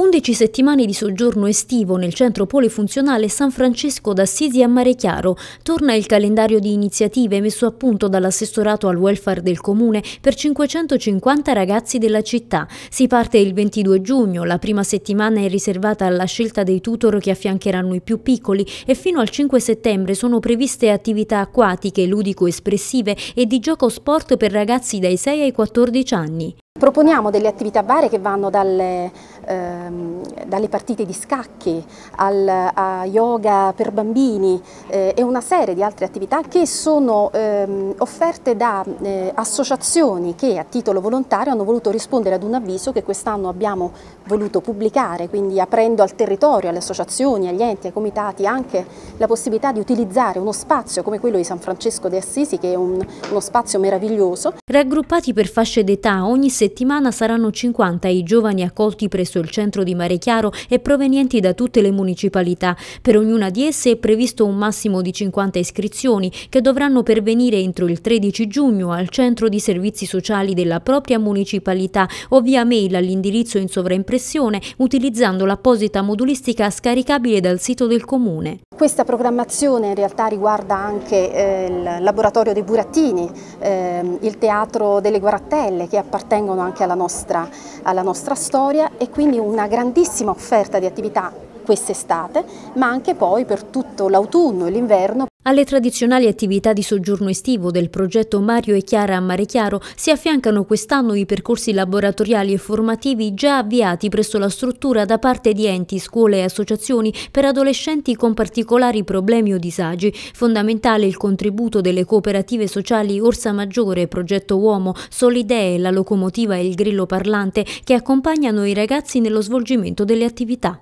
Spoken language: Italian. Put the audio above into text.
11 settimane di soggiorno estivo nel centro polifunzionale San Francesco d'Assisi a Marechiaro. Torna il calendario di iniziative messo a punto dall'assessorato al welfare del comune per 550 ragazzi della città. Si parte il 22 giugno, la prima settimana è riservata alla scelta dei tutor che affiancheranno i più piccoli e fino al 5 settembre sono previste attività acquatiche, ludico-espressive e di gioco sport per ragazzi dai 6 ai 14 anni. Proponiamo delle attività varie che vanno dalle, ehm, dalle partite di scacchi al, a yoga per bambini eh, e una serie di altre attività che sono ehm, offerte da eh, associazioni che a titolo volontario hanno voluto rispondere ad un avviso che quest'anno abbiamo voluto pubblicare, quindi aprendo al territorio, alle associazioni, agli enti, ai comitati anche la possibilità di utilizzare uno spazio come quello di San Francesco di Assisi che è un, uno spazio meraviglioso. Raggruppati per fasce d'età ogni settimana settimana saranno 50 i giovani accolti presso il centro di Marechiaro e provenienti da tutte le municipalità. Per ognuna di esse è previsto un massimo di 50 iscrizioni che dovranno pervenire entro il 13 giugno al centro di servizi sociali della propria municipalità o via mail all'indirizzo in sovraimpressione utilizzando l'apposita modulistica scaricabile dal sito del comune. Questa programmazione in realtà riguarda anche eh, il laboratorio dei Burattini, eh, il teatro delle Guarattelle che appartengono anche alla nostra, alla nostra storia e quindi una grandissima offerta di attività quest'estate, ma anche poi per tutto l'autunno e l'inverno. Alle tradizionali attività di soggiorno estivo del progetto Mario e Chiara a Mare Chiaro si affiancano quest'anno i percorsi laboratoriali e formativi già avviati presso la struttura da parte di enti, scuole e associazioni per adolescenti con particolari problemi o disagi. Fondamentale il contributo delle cooperative sociali Orsa Maggiore, Progetto Uomo, Solidee, La Locomotiva e Il Grillo Parlante che accompagnano i ragazzi nello svolgimento delle attività.